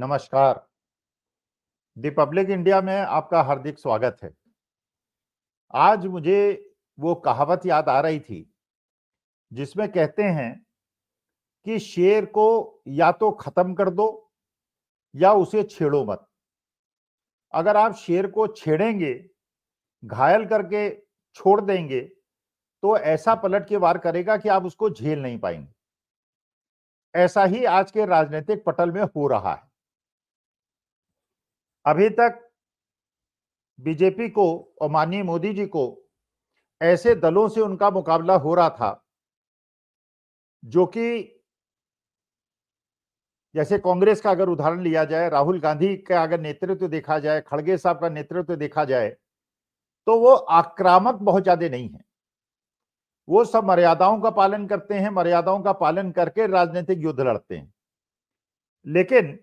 नमस्कार Republic India में आपका हार्दिक स्वागत है आज मुझे वो कहावत याद आ रही थी जिसमें कहते हैं कि शेर को या तो खत्म कर दो या उसे छेड़ो मत अगर आप शेर को छेड़ेंगे घायल करके छोड़ देंगे तो ऐसा पलट के वार करेगा कि आप उसको झेल नहीं पाएंगे ऐसा ही आज के राजनीतिक पटल में हो रहा है अभी तक बीजेपी को और माननीय मोदी जी को ऐसे दलों से उनका मुकाबला हो रहा था जो कि जैसे कांग्रेस का अगर उदाहरण लिया जाए राहुल गांधी का अगर नेतृत्व तो देखा जाए खड़गे साहब का नेतृत्व तो देखा जाए तो वो आक्रामक बहुत ज्यादा नहीं है वो सब मर्यादाओं का पालन करते हैं मर्यादाओं का पालन करके राजनीतिक युद्ध लड़ते हैं लेकिन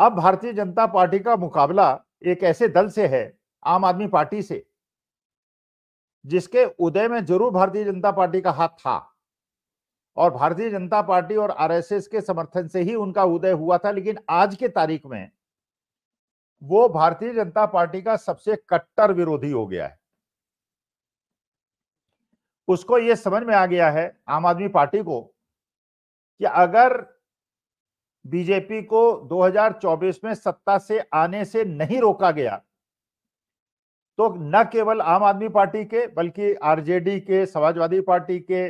अब भारतीय जनता पार्टी का मुकाबला एक ऐसे दल से है आम आदमी पार्टी से जिसके उदय में जरूर भारतीय जनता पार्टी का हाथ था और भारतीय जनता पार्टी और आरएसएस के समर्थन से ही उनका उदय हुआ था लेकिन आज के तारीख में वो भारतीय जनता पार्टी का सबसे कट्टर विरोधी हो गया है उसको ये समझ में आ गया है आम आदमी पार्टी को कि अगर बीजेपी को 2024 में सत्ता से आने से नहीं रोका गया तो न केवल आम आदमी पार्टी के बल्कि आरजेडी के समाजवादी पार्टी के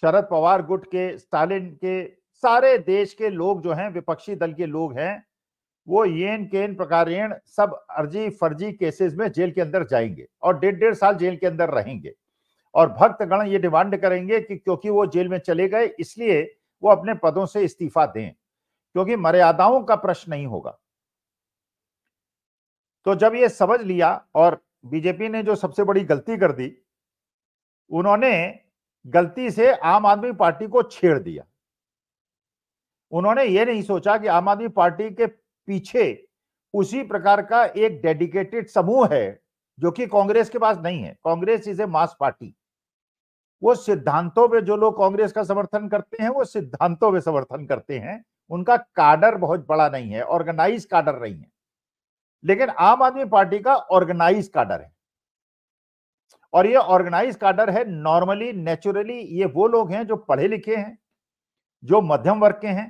शरद पवार गुट के स्टालिन के सारे देश के लोग जो हैं विपक्षी दल के लोग हैं वो येन केन प्रकार सब अर्जी फर्जी केसेस में जेल के अंदर जाएंगे और डेढ़ डेढ़ साल जेल के अंदर रहेंगे और भक्तगण ये डिमांड करेंगे कि क्योंकि वो जेल में चले गए इसलिए वो अपने पदों से इस्तीफा दें क्योंकि मर्यादाओं का प्रश्न नहीं होगा तो जब ये समझ लिया और बीजेपी ने जो सबसे बड़ी गलती कर दी उन्होंने गलती से आम आदमी पार्टी को छेड़ दिया उन्होंने ये नहीं सोचा कि आम आदमी पार्टी के पीछे उसी प्रकार का एक डेडिकेटेड समूह है जो कि कांग्रेस के पास नहीं है Congress is a mass party वो सिद्धांतों पे जो लोग कांग्रेस का समर्थन करते हैं वो सिद्धांतों पे समर्थन करते हैं उनका काडर बहुत बड़ा नहीं है ऑर्गेनाइज काडर नहीं है लेकिन आम आदमी पार्टी का ऑर्गेनाइज काडर है और ये ऑर्गेनाइज काडर है नॉर्मली नेचुरली ये वो लोग हैं जो पढ़े लिखे हैं जो मध्यम वर्ग के हैं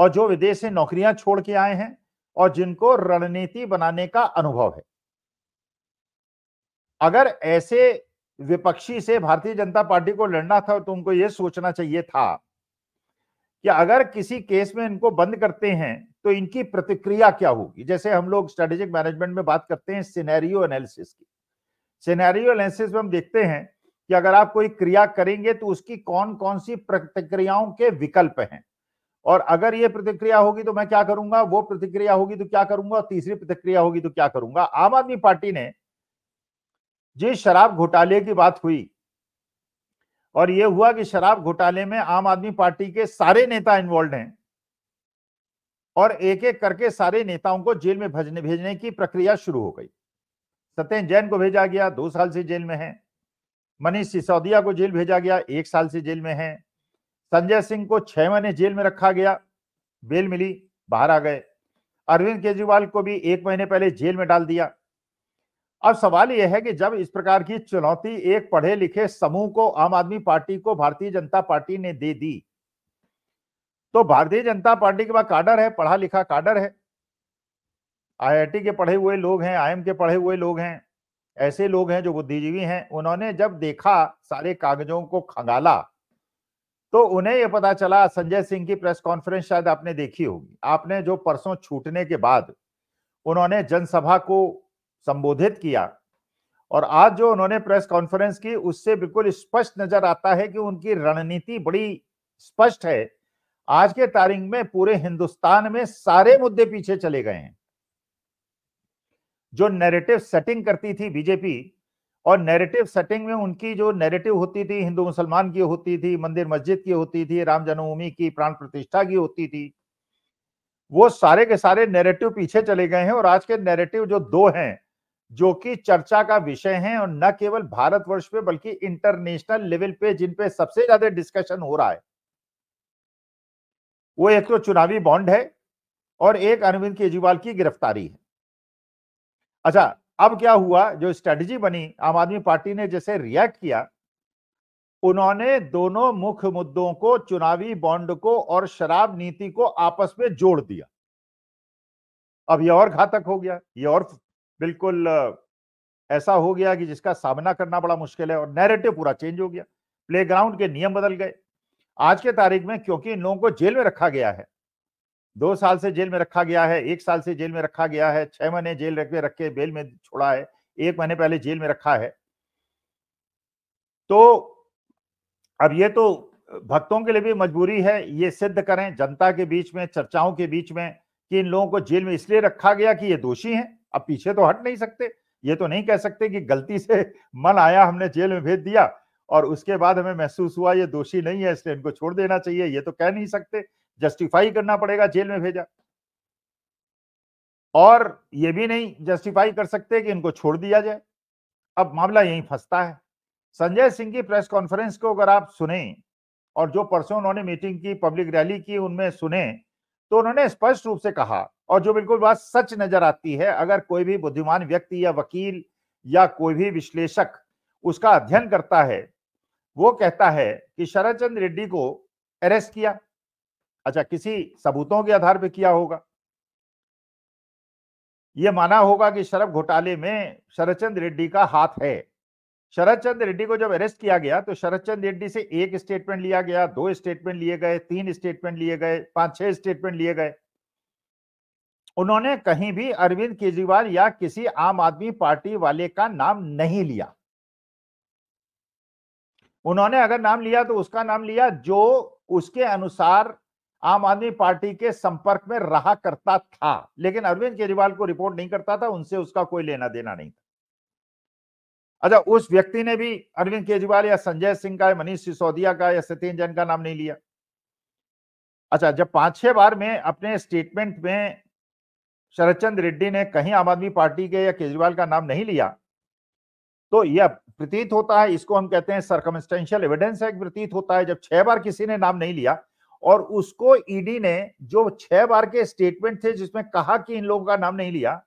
और जो विदेश से नौकरियां छोड़ के आए हैं और जिनको रणनीति बनाने का अनुभव है अगर ऐसे विपक्षी से भारतीय जनता पार्टी को लड़ना था तो उनको यह सोचना चाहिए था कि अगर किसी केस में इनको बंद करते हैं तो इनकी प्रतिक्रिया क्या होगी जैसे हम लोग स्ट्रेटेजिक मैनेजमेंट में बात करते हैं सिनेरियो एनालिसिस की सिनेरियो एनालिसिस में हम देखते हैं कि अगर आप कोई क्रिया करेंगे तो उसकी कौन कौन सी प्रतिक्रियाओं के विकल्प हैं और अगर ये प्रतिक्रिया होगी तो मैं क्या करूंगा वो प्रतिक्रिया होगी तो क्या करूंगा और तीसरी प्रतिक्रिया होगी तो क्या करूंगा आम आदमी पार्टी ने जिस शराब घोटाले की बात हुई और यह हुआ कि शराब घोटाले में आम आदमी पार्टी के सारे नेता इन्वॉल्व हैं और एक एक करके सारे नेताओं को जेल में भजने भेजने की प्रक्रिया शुरू हो गई सत्यन जैन को भेजा गया दो साल से जेल में है मनीष सिसोदिया को जेल भेजा गया एक साल से जेल में है संजय सिंह को छह महीने जेल में रखा गया बेल मिली बाहर आ गए अरविंद केजरीवाल को भी एक महीने पहले जेल में डाल दिया अब सवाल यह है कि जब इस प्रकार की चुनौती एक पढ़े लिखे समूह को आम आदमी पार्टी को भारतीय जनता पार्टी ने दे दी तो भारतीय जनता पार्टी के पास काडर है पढ़ा लिखा काडर है आईआईटी के पढ़े हुए लोग हैं आईएम के पढ़े हुए लोग हैं ऐसे लोग हैं जो बुद्धिजीवी हैं उन्होंने जब देखा सारे कागजों को खंगाला तो उन्हें यह पता चला संजय सिंह की प्रेस कॉन्फ्रेंस शायद आपने देखी होगी आपने जो परसों छूटने के बाद उन्होंने जनसभा को संबोधित किया और आज जो उन्होंने प्रेस कॉन्फ्रेंस की उससे बिल्कुल स्पष्ट नजर आता है कि उनकी रणनीति बड़ी स्पष्ट है आज के तारीख में पूरे हिंदुस्तान में सारे मुद्दे पीछे चले गए हैं जो नैरेटिव सेटिंग करती थी बीजेपी और नैरेटिव सेटिंग में उनकी जो नैरेटिव होती थी हिंदू मुसलमान की होती थी मंदिर मस्जिद की होती थी राम जन्मभूमि की प्राण प्रतिष्ठा की होती थी वो सारे के सारे नैरेटिव पीछे चले गए हैं और आज के नैरेटिव जो दो हैं जो कि चर्चा का विषय हैं और न केवल भारतवर्ष पे बल्कि इंटरनेशनल लेवल पे जिन पे सबसे ज्यादा डिस्कशन हो रहा है वो एक तो चुनावी बॉन्ड है और एक अरविंद केजरीवाल की गिरफ्तारी है अच्छा अब क्या हुआ जो स्ट्रेटजी बनी आम आदमी पार्टी ने जैसे रिएक्ट किया उन्होंने दोनों मुख्य मुद्दों को चुनावी बॉन्ड को और शराब नीति को आपस में जोड़ दिया अब यह और घातक हो गया ये और बिल्कुल ऐसा हो गया कि जिसका सामना करना बड़ा मुश्किल है और नैरेटिव पूरा चेंज हो गया प्लेग्राउंड के नियम बदल गए आज के तारीख में क्योंकि इन लोगों को जेल में रखा गया है दो साल से जेल में रखा गया है एक साल से जेल में रखा गया है छह महीने जेल रखे रखे बेल में छोड़ा है एक महीने पहले जेल में रखा है तो अब ये तो भक्तों के लिए भी मजबूरी है ये सिद्ध करें जनता के बीच में चर्चाओं के बीच में कि इन लोगों को जेल में इसलिए रखा गया कि ये दोषी हैं अब पीछे तो हट नहीं सकते ये तो नहीं कह सकते कि गलती से मन आया हमने जेल में भेज दिया और उसके बाद हमें महसूस हुआ ये दोषी नहीं है इसलिए इनको छोड़ देना चाहिए ये तो कह नहीं सकते जस्टिफाई करना पड़ेगा जेल में भेजा और ये भी नहीं जस्टिफाई कर सकते कि इनको छोड़ दिया जाए अब मामला यही फंसता है संजय सिंह की प्रेस कॉन्फ्रेंस को अगर आप सुने और जो परसों उन्होंने मीटिंग की पब्लिक रैली की उनमें सुने तो उन्होंने स्पष्ट रूप से कहा और जो बिल्कुल बात सच नजर आती है अगर कोई भी बुद्धिमान व्यक्ति या वकील या कोई भी विश्लेषक उसका अध्ययन करता है वो कहता है कि शरद चंद्र रेड्डी को अरेस्ट किया अच्छा किसी सबूतों के आधार पर किया होगा यह माना होगा कि शरद घोटाले में शरद चंद्र रेड्डी का हाथ है शरद चंद्र रेड्डी को जब अरेस्ट किया गया तो शरद चंद्र रेड्डी से एक स्टेटमेंट लिया गया दो स्टेटमेंट लिए गए तीन स्टेटमेंट लिए गए पांच छह स्टेटमेंट लिए गए उन्होंने कहीं भी अरविंद केजरीवाल या किसी आम आदमी पार्टी वाले का नाम नहीं लिया उन्होंने अगर नाम लिया तो उसका नाम लिया जो उसके अनुसार आम आदमी पार्टी के संपर्क में रहा करता था लेकिन अरविंद केजरीवाल को रिपोर्ट नहीं करता था उनसे उसका कोई लेना देना नहीं था अच्छा उस व्यक्ति ने भी अरविंद केजरीवाल या संजय सिंह का मनीष सिसोदिया का या सत्यन जैन का नाम नहीं लिया अच्छा जब पांच छह बार में अपने स्टेटमेंट में शरद रेड्डी ने कहीं आम आदमी पार्टी के या केजरीवाल का नाम नहीं लिया तो यह प्रतीत होता है इसको हम कहते हैं सरकमस्टेंशियल एविडेंस एक प्रतीत होता है जब छह बार किसी ने नाम नहीं लिया और उसको ईडी ने जो छह बार के स्टेटमेंट थे जिसमें कहा कि इन लोगों का नाम नहीं लिया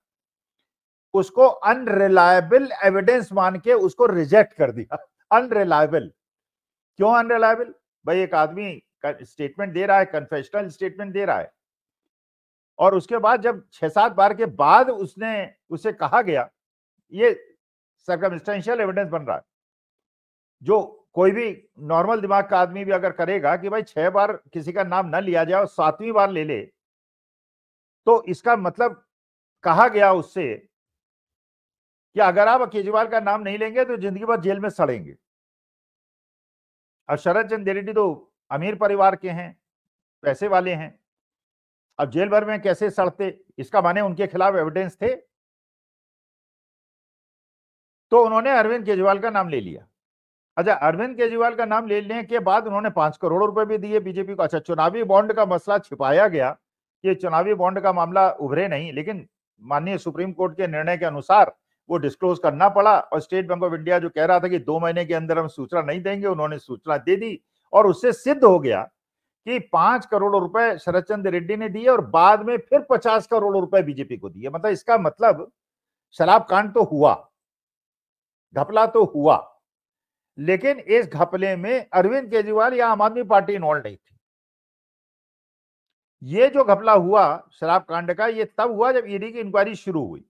उसको अनरिलायबल एविडेंस मान के उसको रिजेक्ट कर दिया अनरिलायबल क्यों अनरिलायबल भाई एक आदमी स्टेटमेंट दे रहा है कन्फेशनल स्टेटमेंट दे रहा है और उसके बाद जब छह सात बार के बाद उसने उसे कहा गया ये सर्कमस्टेंशियल एविडेंस बन रहा है जो कोई भी नॉर्मल दिमाग का आदमी भी अगर करेगा कि भाई छह बार किसी का नाम ना लिया जाए और सातवीं बार ले ले तो इसका मतलब कहा गया उससे कि अगर आप केजरीवाल का नाम नहीं लेंगे तो जिंदगी भर जेल में सड़ेंगे अब शरद चंद रेड्डी तो अमीर परिवार के हैं पैसे वाले हैं अब जेल भर में कैसे सड़ते इसका माने उनके खिलाफ एविडेंस थे तो उन्होंने अरविंद केजरीवाल का नाम ले लिया अच्छा अरविंद केजरीवाल का नाम लेने के बाद उन्होंने पांच करोड़ रुपए भी दिए बीजेपी को अच्छा चुनावी बॉन्ड का मसला छिपाया गया कि चुनावी बॉन्ड का मामला उभरे नहीं लेकिन माननीय सुप्रीम कोर्ट के निर्णय के अनुसार वो डिस्क्लोज करना पड़ा और स्टेट बैंक ऑफ इंडिया जो कह रहा था कि दो महीने के अंदर हम सूचना नहीं देंगे उन्होंने सूचना दे दी और उससे सिद्ध हो गया कि पांच करोड़ रुपए शरद चंद्र रेड्डी ने दिए और बाद में फिर पचास करोड़ रुपए बीजेपी को दिए मतलब इसका मतलब शराब कांड तो हुआ घपला तो हुआ लेकिन इस घपले में अरविंद केजरीवाल या आम आदमी पार्टी इन्वॉल्व नहीं थी ये जो घपला हुआ शराब कांड का ये तब हुआ जब ईडी e की इंक्वायरी शुरू हुई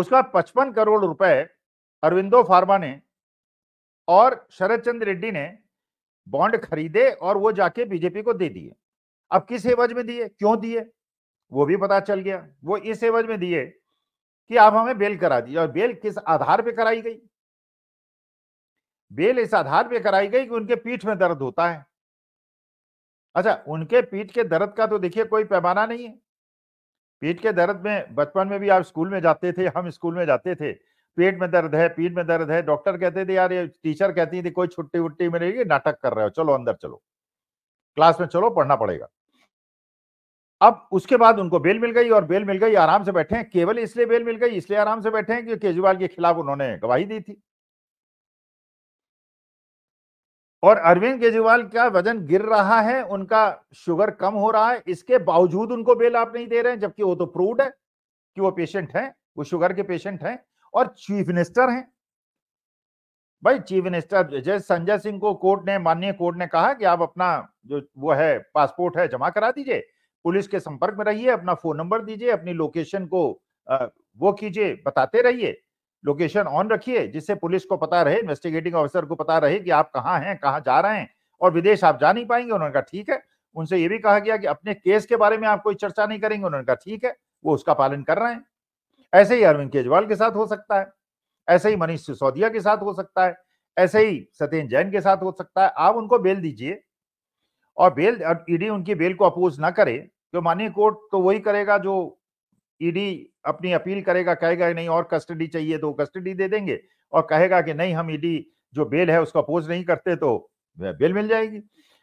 उसका पचपन करोड़ रुपए अरविंदो फार्मा ने और शरद चंद्र रेड्डी ने बॉन्ड खरीदे और वो जाके बीजेपी को दे दिए अब किस एवज में दिए क्यों दिए वो भी पता चल गया वो इस एवज में दिए कि आप हमें बेल करा दिए और बेल किस आधार पे कराई गई बेल इस आधार पे कराई गई कि उनके पीठ में दर्द होता है अच्छा उनके पीठ के दर्द का तो देखिए कोई पैमाना नहीं है पीठ के दर्द में बचपन में भी आप स्कूल में जाते थे हम स्कूल में जाते थे पेट में दर्द है पीठ में दर्द है डॉक्टर कहते थे यार ये टीचर कहती थी कोई छुट्टी वुट्टी मिलेगी नाटक कर रहे हो चलो अंदर चलो क्लास में चलो पढ़ना पड़ेगा अब उसके बाद उनको बेल मिल गई और बेल मिल गई आराम से बैठे हैं केवल इसलिए बेल मिल गई इसलिए आराम से बैठे हैं कि केजरीवाल के खिलाफ उन्होंने गवाही दी थी और अरविंद केजरीवाल क्या वजन गिर रहा है उनका शुगर कम हो रहा है इसके बावजूद उनको बेल आप नहीं दे रहे हैं जबकि वो तो प्रूव्ड है कि वो पेशेंट है वो शुगर के पेशेंट हैं और चीफ मिनिस्टर हैं भाई चीफ मिनिस्टर जय संजय सिंह को कोर्ट ने माननीय कोर्ट ने कहा कि आप अपना जो वो है पासपोर्ट है जमा करा दीजिए पुलिस के संपर्क में रहिए अपना फोन नंबर दीजिए अपनी लोकेशन को वो कीजिए बताते रहिए लोकेशन ऑन रखिए जिससे पुलिस को पता रहे इन्वेस्टिगेटिंग ऑफिसर को पता रहे कि आप कहाँ हैं कहाँ जा रहे हैं और विदेश आप जा नहीं पाएंगे उन्होंने कहा ठीक है उनसे ये भी कहा गया कि अपने केस के बारे में आप कोई चर्चा नहीं करेंगे उन्होंने कहा ठीक है वो उसका पालन कर रहे हैं ऐसे ही अरविंद केजरीवाल के साथ हो सकता है ऐसे ही मनीष सिसोदिया के साथ हो सकता है ऐसे ही सत्येन जैन के साथ हो सकता है आप उनको बेल दीजिए और बेल ईडी उनकी बेल को अपोज ना करे क्यों तो माननीय कोर्ट तो वही करेगा जो ईडी अपनी अपील करेगा कहेगा नहीं और कस्टडी चाहिए तो कस्टडी दे देंगे और कहेगा कि नहीं हम ईडी जो बेल है उसको अपोज नहीं करते तो बेल मिल जाएगी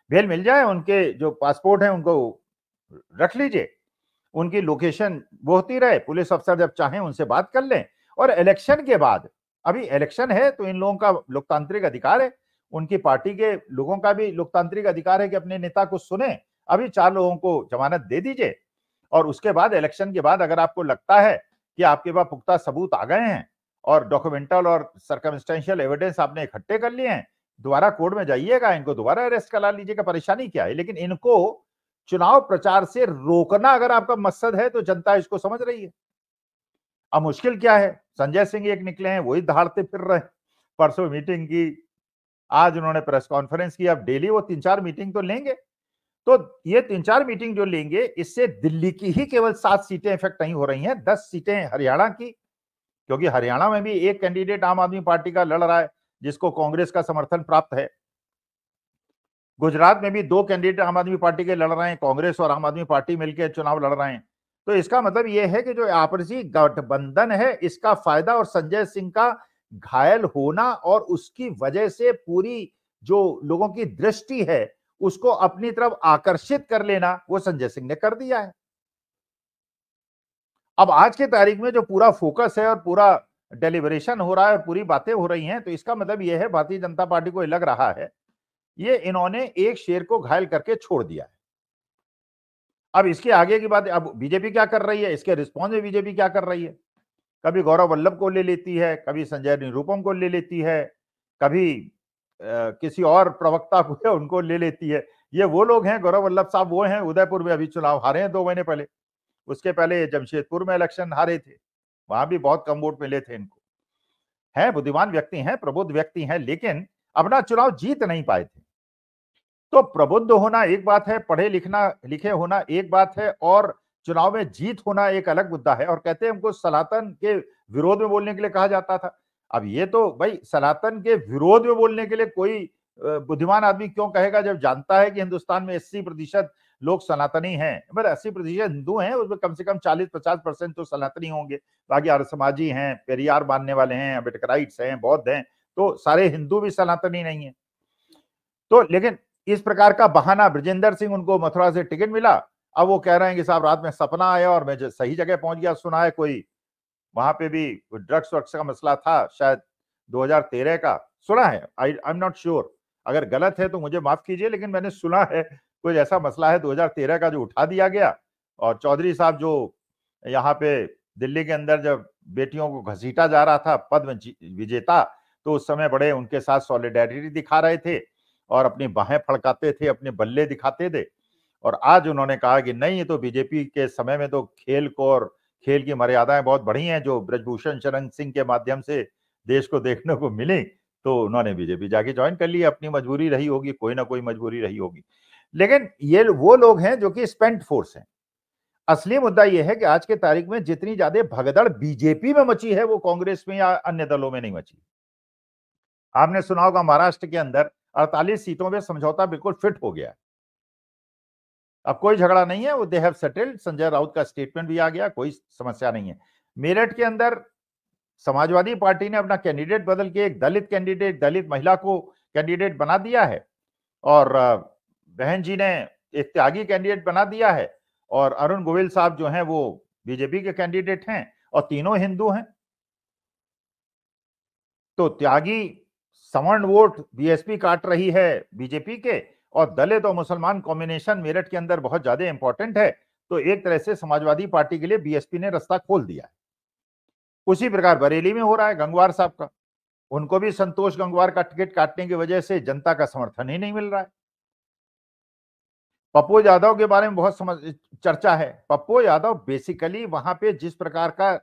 बेल मिल जाए उनके जो पासपोर्ट है उनको रख लीजिए उनकी लोकेशन वो होती रहे पुलिस अफसर जब चाहे उनसे बात कर लें और इलेक्शन के बाद अभी इलेक्शन है तो इन लोगों का लोकतांत्रिक अधिकार है उनकी पार्टी के लोगों का भी लोकतांत्रिक अधिकार है कि अपने नेता को सुने अभी चार लोगों को जमानत दे दीजिए और उसके बाद इलेक्शन के बाद अगर आपको लगता है कि आपके पास पुख्ता सबूत आ गए हैं और डॉक्यूमेंटल और सर्कमस्टेंशियल एविडेंस आपने इकट्ठे कर लिए हैं दोबारा कोर्ट में जाइएगा इनको दोबारा अरेस्ट करा लीजिएगा परेशानी क्या है लेकिन इनको चुनाव प्रचार से रोकना अगर आपका मकसद है तो जनता इसको समझ रही है अब मुश्किल क्या है संजय सिंह एक निकले हैं वही दहाड़ते फिर रहे परसों मीटिंग की आज उन्होंने प्रेस कॉन्फ्रेंस की अब डेली वो तीन चार मीटिंग तो लेंगे तो ये तीन चार मीटिंग जो लेंगे इससे दिल्ली की ही केवल सात सीटें इफेक्ट नहीं हो रही हैं दस सीटें हरियाणा की क्योंकि हरियाणा में भी एक कैंडिडेट आम आदमी पार्टी का लड़ रहा है जिसको कांग्रेस का समर्थन प्राप्त है गुजरात में भी दो कैंडिडेट आम आदमी पार्टी के लड़ रहे हैं कांग्रेस और आम आदमी पार्टी मिलकर चुनाव लड़ रहे हैं तो इसका मतलब यह है कि जो आपसी गठबंधन है इसका फायदा और संजय सिंह का घायल होना और उसकी वजह से पूरी जो लोगों की दृष्टि है उसको अपनी तरफ आकर्षित कर लेना वो संजय सिंह ने कर दिया है अब आज के तारीख में जो पूरा फोकस है और पूरा डेलीवरेशन हो रहा है पूरी बातें हो रही हैं तो इसका मतलब यह है भारतीय जनता पार्टी को लग रहा है ये इन्होंने एक शेर को घायल करके छोड़ दिया है अब इसके आगे की बात अब बीजेपी क्या कर रही है इसके रिस्पॉन्स में बीजेपी क्या कर रही है कभी गौरव वल्लभ को ले लेती है कभी संजय निरूपम को ले लेती है कभी किसी और प्रवक्ता को उनको ले लेती है ये वो लोग हैं गौरव वल्लभ साहब वो हैं उदयपुर में अभी चुनाव हारे हैं दो महीने पहले उसके पहले जमशेदपुर में इलेक्शन हारे थे वहां भी बहुत कम वोट मिले थे इनको हैं बुद्धिमान व्यक्ति हैं प्रबुद्ध व्यक्ति हैं लेकिन अपना चुनाव जीत नहीं पाए थे तो प्रबुद्ध होना एक बात है पढ़े लिखना लिखे होना एक बात है और चुनाव में जीत होना एक अलग मुद्दा है और कहते हैं हमको सनातन के विरोध में बोलने के लिए कहा जाता था अब ये तो भाई सनातन के विरोध में बोलने के लिए कोई बुद्धिमान आदमी क्यों कहेगा जब जानता है कि हिंदुस्तान में अस्सी प्रतिशत लोग सनातनी हैं मतलब अस्सी प्रतिशत हिंदू हैं उसमें कम से कम चालीस पचास परसेंट तो सनातनी होंगे बाकी अरसमाजी हैं पेरियार मानने वाले हैं अम्बेडकराइट्स हैं बौद्ध हैं तो सारे हिंदू भी सनातनी नहीं है तो लेकिन इस प्रकार का बहाना ब्रजेंद्र सिंह उनको मथुरा से टिकट मिला अब वो कह रहे हैं कि साहब रात में सपना आया और मैं सही जगह पहुंच गया सुना है कोई वहां पे भी ड्रग्स वग्स का मसला था शायद 2013 का सुना है I I am not sure अगर गलत है तो मुझे माफ कीजिए लेकिन मैंने सुना है कोई ऐसा मसला है 2013 का जो उठा दिया गया और चौधरी साहब जो यहाँ पे दिल्ली के अंदर जब बेटियों को घसीटा जा रहा था पद्म विजेता तो उस समय बड़े उनके साथ सॉलिडेरिटी दिखा रहे थे और अपनी बाहें फड़काते थे अपने बल्ले दिखाते थे और आज उन्होंने कहा कि नहीं ये तो बीजेपी के समय में तो खेल को और खेल की मर्यादाएं बहुत बढ़ी हैं जो ब्रजभूषण शरण सिंह के माध्यम से देश को देखने को मिली तो उन्होंने बीजेपी जाके ज्वाइन कर लिया अपनी मजबूरी रही होगी कोई ना कोई मजबूरी रही होगी लेकिन ये वो लोग हैं जो कि स्पेंट फोर्स हैं असली मुद्दा यह है कि आज के तारीख में जितनी ज्यादा भगदड़ बीजेपी में मची है वो कांग्रेस में या अन्य दलों में नहीं मची आपने सुना होगा महाराष्ट्र के अंदर अड़तालीस सीटों में समझौता बिल्कुल फिट हो गया है अब कोई झगड़ा नहीं है वो they have settled Sanjay Raut का स्टेटमेंट भी आ गया कोई समस्या नहीं है मेरठ के अंदर समाजवादी पार्टी ने अपना कैंडिडेट बदल के एक दलित कैंडिडेट दलित महिला को कैंडिडेट बना दिया है और बहन जी ने एक त्यागी कैंडिडेट बना दिया है और अरुण गोविल साहब जो हैं वो बीजेपी के कैंडिडेट हैं और तीनों हिंदू हैं तो त्यागी सवर्ण वोट बीएसपी काट रही है बीजेपी के और दलित और मुसलमान कॉम्बिनेशन मेरठ के अंदर बहुत ज्यादा इंपॉर्टेंट है तो एक तरह से समाजवादी पार्टी के लिए बीएसपी ने रास्ता खोल दिया है उसी प्रकार बरेली में हो रहा है गंगवार साहब का उनको भी संतोष गंगवार का टिकट काटने की वजह से जनता का समर्थन ही नहीं मिल रहा है पप्पू यादव के बारे में बहुत समझ चर्चा है पप्पू यादव बेसिकली वहां पे जिस प्रकार का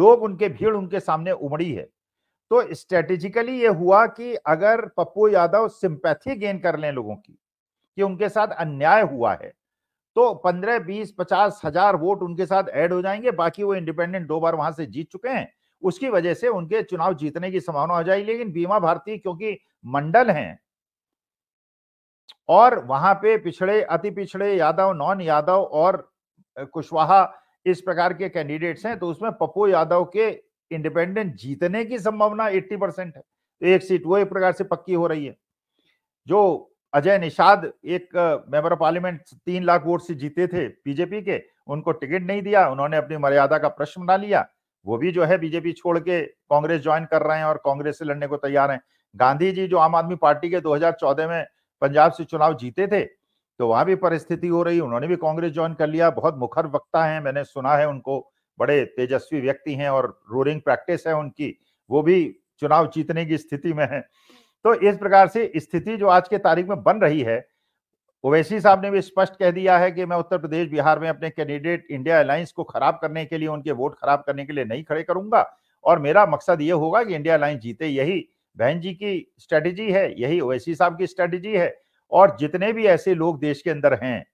लोग उनके भीड़ उनके सामने उमड़ी है तो स्ट्रेटेजिकली ये हुआ कि अगर पप्पू यादव सिंपैथी गेन कर लें लोगों की कि उनके साथ अन्याय हुआ है तो पंद्रह बीस पचास हजार वोट उनके साथ ऐड हो जाएंगे बाकी वो इंडिपेंडेंट दो बार वहां से जीत चुके हैं उसकी वजह से उनके चुनाव जीतने की संभावना हो जाएगी लेकिन बीमा भारती क्योंकि मंडल हैं और वहां पे पिछड़े अति पिछड़े यादव नॉन यादव और कुशवाहा इस प्रकार के कैंडिडेट्स हैं तो उसमें पप्पू यादव के इंडिपेंडेंट जीतने की संभावना 80 परसेंट है तो एक सीट वो एक प्रकार से पक्की हो रही है जो अजय निषाद एक मेंबर ऑफ पार्लियामेंट तीन लाख वोट से जीते थे बीजेपी के उनको टिकट नहीं दिया उन्होंने अपनी मर्यादा का प्रश्न बना लिया वो भी जो है बीजेपी छोड़ के कांग्रेस ज्वाइन कर रहे हैं और कांग्रेस से लड़ने को तैयार हैं गांधी जी जो आम आदमी पार्टी के 2014 में पंजाब से चुनाव जीते थे तो वहां भी परिस्थिति हो रही उन्होंने भी कांग्रेस ज्वाइन कर लिया बहुत मुखर वक्ता है मैंने सुना है उनको बड़े तेजस्वी व्यक्ति हैं और रूलिंग प्रैक्टिस है उनकी वो भी चुनाव जीतने की स्थिति में है तो इस प्रकार से स्थिति जो आज के तारीख में बन रही है ओवैसी साहब ने भी स्पष्ट कह दिया है कि मैं उत्तर प्रदेश बिहार में अपने कैंडिडेट इंडिया अलायंस को खराब करने के लिए उनके वोट खराब करने के लिए नहीं खड़े करूंगा और मेरा मकसद ये होगा कि इंडिया अलायंस जीते यही बहन जी की स्ट्रेटेजी है यही ओवैसी साहब की स्ट्रेटेजी है और जितने भी ऐसे लोग देश के अंदर हैं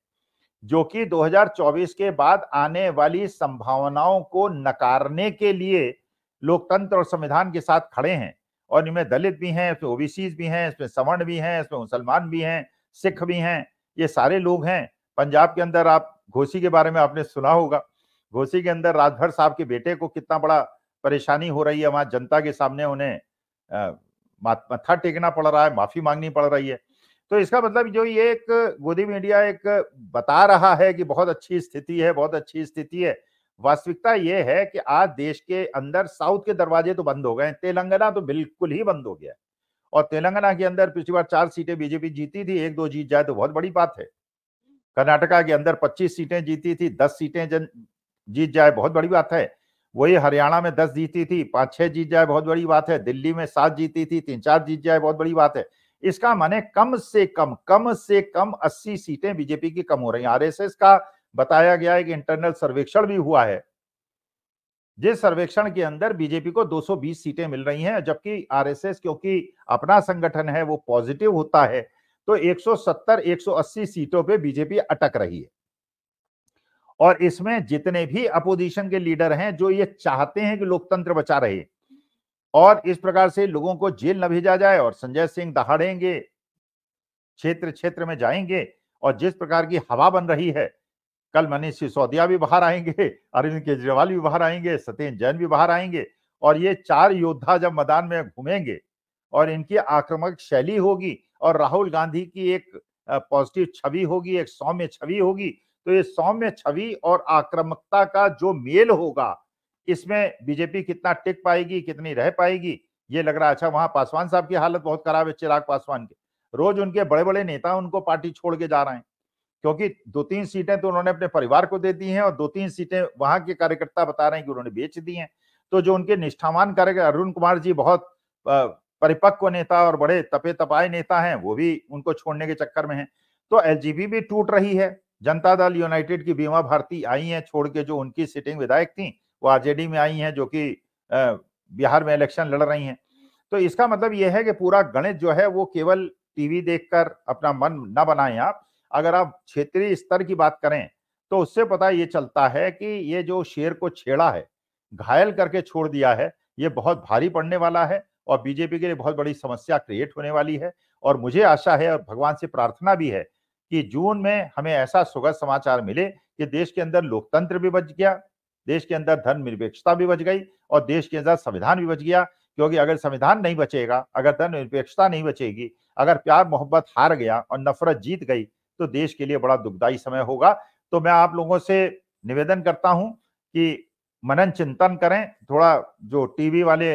जो कि 2024 के बाद आने वाली संभावनाओं को नकारने के लिए लोकतंत्र और संविधान के साथ खड़े हैं और इनमें दलित भी हैं इसमें ओबीसीज भी हैं इसमें सवर्ण भी हैं इसमें मुसलमान भी हैं सिख भी हैं ये सारे लोग हैं पंजाब के अंदर आप घोसी के बारे में आपने सुना होगा घोसी के अंदर राजभर साहब के बेटे को कितना बड़ा परेशानी हो रही है वहां जनता के सामने उन्हें मत्था टेकना पड़ रहा है माफी मांगनी पड़ रही है तो इसका मतलब जो ये एक गोदी मीडिया एक बता रहा है कि बहुत अच्छी स्थिति है बहुत अच्छी स्थिति है वास्तविकता यह है कि आज देश के अंदर साउथ के दरवाजे तो बंद हो गए तेलंगाना तो बिल्कुल ही बंद हो गया और तेलंगाना के अंदर पिछली बार चार सीटें बीजेपी जीती थी एक दो जीत जाए तो बहुत बड़ी बात है कर्नाटका के अंदर 25 सीटें जीती थी 10 सीटें जन जीत जाए बहुत बड़ी बात है वही हरियाणा में 10 जीती थी पांच छह जीत जाए बहुत बड़ी बात है दिल्ली में सात जीती थी तीन चार जीत जाए बहुत बड़ी बात है इसका माने कम से कम कम से कम अस्सी सीटें बीजेपी की कम हो रही है आरएसएस का बताया गया है कि इंटरनल सर्वेक्षण भी हुआ है जिस सर्वेक्षण के अंदर बीजेपी को 220 सीटें मिल रही हैं जबकि आरएसएस क्योंकि अपना संगठन है वो पॉजिटिव होता है तो 170 180 सीटों पे बीजेपी अटक रही है और इसमें जितने भी अपोजिशन के लीडर हैं जो ये चाहते हैं कि लोकतंत्र बचा रहे और इस प्रकार से लोगों को जेल न भेजा जाए और संजय सिंह दहाड़ेंगे क्षेत्र क्षेत्र में जाएंगे और जिस प्रकार की हवा बन रही है कल मनीष सिसोदिया भी बाहर आएंगे अरविंद केजरीवाल भी बाहर आएंगे सत्येंद्र जैन भी बाहर आएंगे और ये चार योद्धा जब मैदान में घूमेंगे और इनकी आक्रामक शैली होगी और राहुल गांधी की एक पॉजिटिव छवि होगी एक सौम्य छवि होगी तो ये सौम्य छवि और आक्रामकता का जो मेल होगा इसमें बीजेपी कितना टिक पाएगी कितनी रह पाएगी ये लग रहा है अच्छा वहां पासवान साहब की हालत बहुत खराब है चिराग पासवान की रोज उनके बड़े बड़े नेता उनको पार्टी छोड़ के जा रहे हैं क्योंकि दो तीन सीटें तो उन्होंने अपने परिवार को दे दी हैं और दो तीन सीटें वहां के कार्यकर्ता बता रहे हैं कि उन्होंने बेच दी हैं तो जो उनके निष्ठावान कार्यकर्ता अरुण कुमार जी बहुत परिपक्व नेता और बड़े तपे तपाए नेता हैं वो भी उनको छोड़ने के चक्कर में हैं तो एल भी टूट रही है जनता दल यूनाइटेड की बीमा भारती आई है छोड़ के जो उनकी सिटिंग विधायक थी वो आरजेडी में आई है जो कि बिहार में इलेक्शन लड़ रही हैं तो इसका मतलब यह है कि पूरा गणित जो है वो केवल टीवी देखकर अपना मन न बनाएं आप अगर आप क्षेत्रीय स्तर की बात करें तो उससे पता ये चलता है कि ये जो शेर को छेड़ा है घायल करके छोड़ दिया है ये बहुत भारी पड़ने वाला है और बीजेपी के लिए बहुत बड़ी समस्या क्रिएट होने वाली है और मुझे आशा है और भगवान से प्रार्थना भी है कि जून में हमें ऐसा सुगत समाचार मिले कि देश के अंदर लोकतंत्र भी बच गया देश के अंदर धर्म निरपेक्षता भी बच गई और देश के अंदर संविधान भी बच गया क्योंकि अगर संविधान नहीं बचेगा अगर धर्म निरपेक्षता नहीं बचेगी अगर प्यार मोहब्बत हार गया और नफरत जीत गई तो देश के लिए बड़ा दुखदायी समय होगा तो मैं आप लोगों से निवेदन करता हूं कि मनन चिंतन करें थोड़ा जो टीवी वाले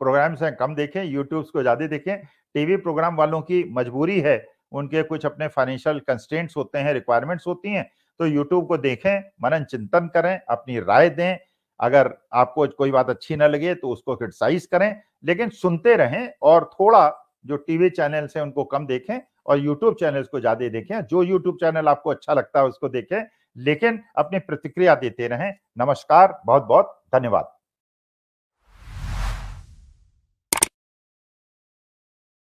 प्रोग्राम्स हैं कम देखें यूट्यूब को ज्यादा देखें टीवी प्रोग्राम वालों की मजबूरी है उनके कुछ अपने फाइनेंशियल कंस्टेंट्स होते हैं रिक्वायरमेंट्स होती हैं तो यूट्यूब को देखें मनन चिंतन करें अपनी राय दें अगर आपको कोई बात अच्छी ना लगे तो उसको क्रिटिसाइज करें लेकिन सुनते रहें और थोड़ा जो टीवी चैनल्स हैं उनको कम देखें और यूट्यूब चैनल को ज्यादा देखें जो यूट्यूब चैनल आपको अच्छा लगता है उसको देखें लेकिन अपनी प्रतिक्रिया देते रहें नमस्कार बहुत बहुत धन्यवाद